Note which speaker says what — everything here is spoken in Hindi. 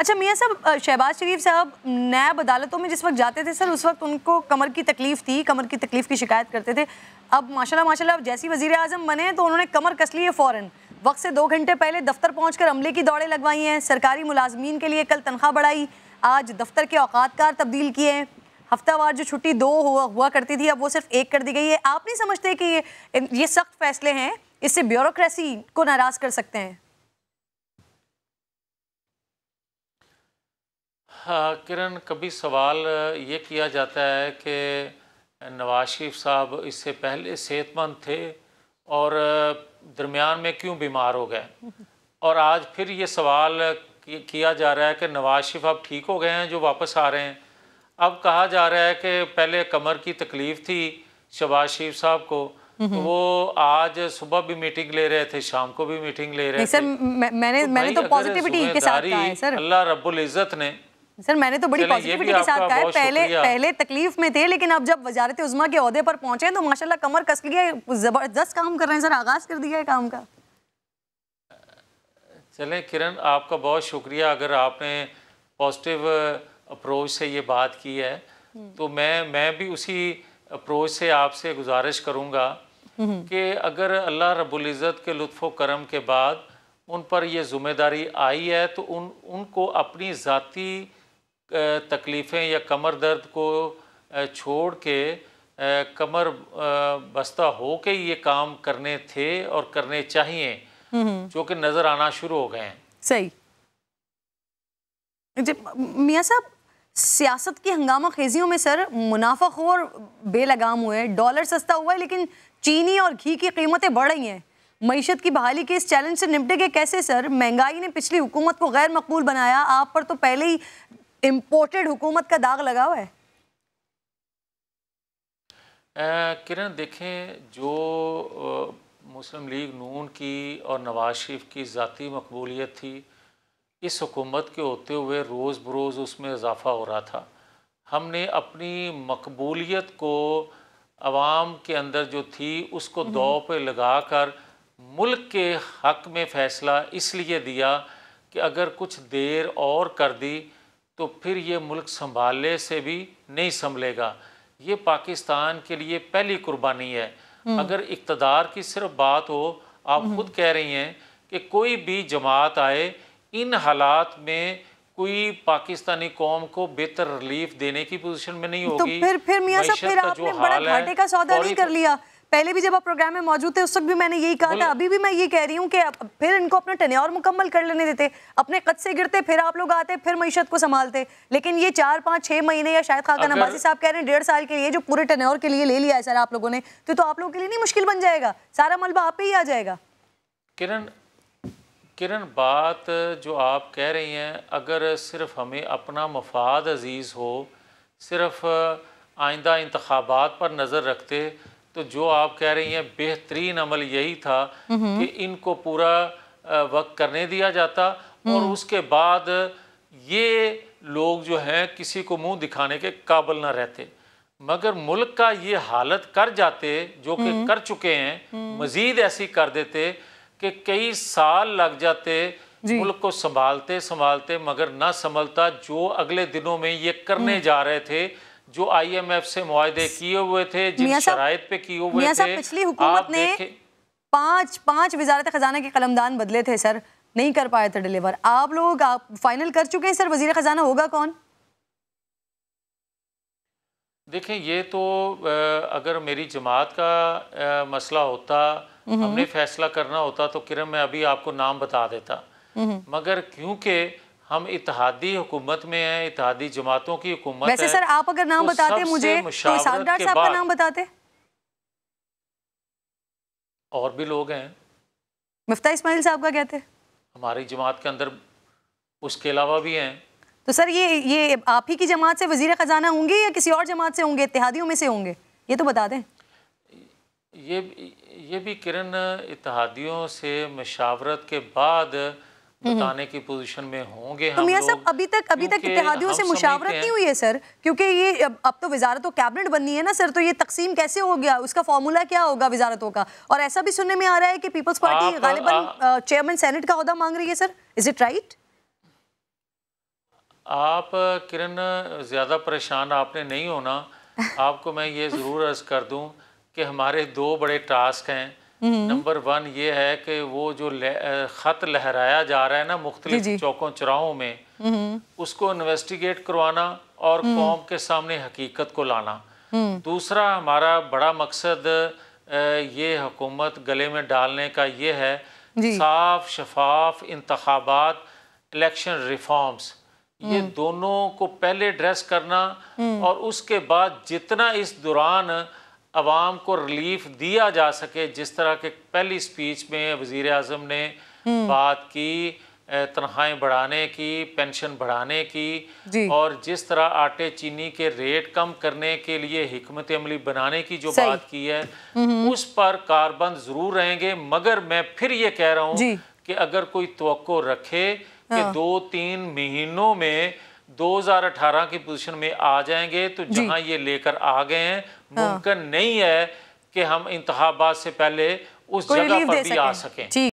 Speaker 1: अच्छा मियाँ साहब शहबाज शरीफ साहब नैब अदालतों में जिस वक्त जाते थे सर उस वक्त उनको कमर की तकलीफ़ थी कमर की तकलीफ़ की शिकायत करते थे अब माशाल्लाह माशाल्लाह अब जैसी वजीर अजम बने हैं तो उन्होंने कमर कस ली है फ़ौरन वक्त से दो घंटे पहले दफ्तर पहुँच कर अमले की दौड़ें लगवाई हैं सरकारी मुलाजमीन के लिए कल तनख्वाह बढ़ाई आज दफ्तर के कार तब्दील किए हैं हफ्तावार जो छुट्टी दो हुआ हुआ करती थी अब वो सिर्फ एक कर दी गई है आप नहीं समझते कि ये ये सख्त फैसले हैं इससे ब्यूरोसी को नाराज़ कर सकते हैं
Speaker 2: हाँ किरण कभी सवाल ये किया जाता है कि नवाज शरीफ साहब इससे पहले सेहतमंद थे और दरमियान में क्यों बीमार हो गए और आज फिर ये सवाल किया जा रहा है कि नवाज शरीफ अब ठीक हो गए हैं जो वापस आ रहे हैं अब कहा जा रहा है कि पहले कमर की तकलीफ़ थी शबाज शरीफ साहब को तो वो आज सुबह भी मीटिंग ले रहे थे शाम को भी मीटिंग ले रहे थे सर
Speaker 1: मैंने तो मैंने तो पॉजिटिविटी के साथ कहा है सर
Speaker 2: अल्लाह रब्बुल इज़्ज़त ने
Speaker 1: सर मैंने तो बड़ी पॉजिटिविटी के साथ कहा है पहले पहले तकलीफ में थे लेकिन अब जब वजारत उजमा के अहदे पर पहुंचे तो माशाल्लाह कमर कस लिया जबरदस्त काम कर रहे हैं सर आगाज कर दिया है काम का
Speaker 2: चले किरण आपका बहुत शुक्रिया अगर आपने पॉजिटिव अप्रोच से ये बात की है हम्म। तो मैं मैं भी उसी अप्रोच से आपसे गुजारिश करूँगा हम्म। कि अगर अल्लाह रबुल्ज़त के लुत्फ़ करम के बाद उन पर यह ज़िम्मेदारी आई है तो उन उनको अपनी ज़ाती तकलीफ़ें या कमर दर्द को छोड़ के कमर बस्ता हो के ये काम करने थे और करने चाहिए हम्म, हम्म। जो कि नज़र आना शुरू हो गए हैं
Speaker 1: सही मियाँ साहब सियासत की हंगामा खेजियों में सर मुनाफा खोर बेलगाम हुए डॉलर सस्ता हुआ है लेकिन चीनी और घी की कीमतें बढ़ रही हैं मीशत की बहाली के इस चैलेंज से निपटे गए कैसे सर महंगाई ने पिछली हुकूमत को गैर मकबूल बनाया आप पर तो पहले ही इम्पोर्टेड हुकूमत का दाग लगा हुआ है
Speaker 2: किरण देखें जो मुस्लिम लीग नून की और नवाज शरीफ की ज़ाती मकबूलीत थी इस हुकूमत के होते हुए रोज़ बरोज़ उसमें इजाफा हो रहा था हमने अपनी मकबूलीत को आवाम के अंदर जो थी उसको हम्म। दौ पर लगा कर मुल्क के हक में फ़ैसला इसलिए दिया कि अगर कुछ देर और कर दी तो फिर ये मुल्क संभालने से भी नहीं संभलेगा ये पाकिस्तान के लिए पहली कुर्बानी है हम्म। अगर इकतदार की सिर्फ बात हो आप हम्म। खुद कह रही हैं कि कोई भी जमात आए इन हालात में कोई पाकिस्तानी कौम को बेहतर रिलीफ देने की पोजीशन में नहीं तो होगी तो फिर फिर मियां साहब फिर आपने बड़ा घाटे का सौदा नहीं कर
Speaker 1: लिया पहले भी जब आप प्रोग्राम में मौजूद थे उस वक्त भी मैंने यही कहा था अभी भी मैं ये कह रही हूँ कि फिर इनको अपना टेन्योर मुकम्मल कर लेने देते अपने कद से गिरते फिर आप लोग आते फिर मीशत को संभालते लेकिन ये चार पाँच छः महीने या शायद खाका नवाजी साहब कह रहे हैं डेढ़ साल के लिए जो पूरे टेन्योर के लिए ले लिया है सर आप लोगों ने तो, तो, आप लोगों के लिए नहीं मुश्किल बन जाएगा सारा मलबा आप ही आ जाएगा
Speaker 2: किरण किरण बात जो आप कह रही हैं अगर सिर्फ हमें अपना मफाद अजीज़ हो सिर्फ आइंदा इंतबात पर नज़र रखते तो जो आप कह रही हैं बेहतरीन अमल यही था कि इनको पूरा वक्त करने दिया जाता और हम्म। उसके बाद ये लोग जो हैं किसी को मुंह दिखाने के काबिल ना रहते मगर मुल्क का ये हालत कर जाते जो कि हम्म। कर चुके हैं हम्म। मज़ीद ऐसी कर देते कि कई साल लग जाते मुल्क को संभालते संभालते मगर ना संभलता जो अगले दिनों में ये करने जा रहे थे जो आईएमएफ से मुआदे किए हुए थे जिन शराइत पे किए हुए थे पिछली हुकूमत ने
Speaker 1: पांच पांच वजारत खजाना के कलमदान बदले थे सर नहीं कर पाए थे डिलीवर आप लोग आप फाइनल कर चुके हैं सर वजीर खजाना होगा कौन
Speaker 2: देखिए ये तो अगर मेरी जमात का मसला होता हम्म। हमने फैसला करना होता तो किरण मैं अभी आपको नाम बता देता हम्म। मगर क्योंकि हम इतिहादी हुकूमत में हैं इतिहादी जमातों की हुकूमत वैसे सर आप अगर नाम तो बताते मुझे तो नाम बताते और भी लोग हैं
Speaker 1: मुफ्ता इस्माइल साहब का कहते
Speaker 2: हमारी जमात के अंदर उसके अलावा भी हैं
Speaker 1: तो सर ये ये आप ही की जमात से वजीर ख़जाना होंगे या किसी और जमात से होंगे इतिहादियों में से होंगे ये तो बता दें
Speaker 2: ये ये भी किरण इतिहादियों से मशावरत के बाद बताने की पोजीशन में होंगे तो मियाँ साहब अभी
Speaker 1: तक अभी तक इतिहादियों से मुशावरत नहीं हुई है सर क्योंकि ये अब तो वजारत और कैबिनेट बननी है ना सर तो ये तकसीम कैसे हो गया उसका फॉर्मूला क्या होगा वजारतों का और ऐसा भी सुनने में आ रहा है कि पीपल्स पार्टी गालिबन चेयरमैन सेनेट का अहदा मांग रही है सर इज इट राइट
Speaker 2: आप किरण ज़्यादा परेशान आपने नहीं होना आपको मैं ये ज़रूर अर्ज़ कर दूं कि हमारे दो बड़े टास्क हैं नंबर हम्म। वन ये है कि वो जो ख़त लहराया जा रहा है ना मुख्तलिफ चौकों चौराहों में हम्म। उसको इन्वेस्टिगेट करवाना और हम्म। कौम के सामने हकीकत को लाना दूसरा हमारा बड़ा मकसद ये हुकूमत गले में डालने का ये है साफ शफाफ इंतबात इलेक्शन रिफॉर्म्स ये दोनों को पहले ड्रेस करना और उसके बाद जितना इस दौरान आवाम को रिलीफ दिया जा सके जिस तरह के पहली स्पीच में वजीर अजम ने हम्म। बात की तनख्वाहें बढ़ाने की पेंशन बढ़ाने की और जिस तरह आटे चीनी के रेट कम करने के लिए हमत अमली बनाने की जो बात की है हम्म। उस पर कारबंद ज़रूर रहेंगे मगर मैं फिर ये कह रहा हूँ कि अगर कोई तो रखे कि हाँ। दो तीन महीनों में 2018 की पोजीशन में आ जाएंगे तो जहां ये लेकर आ गए हैं हाँ। मुमकिन नहीं है कि हम इंतबात से पहले उस जगह पर भी आ सकें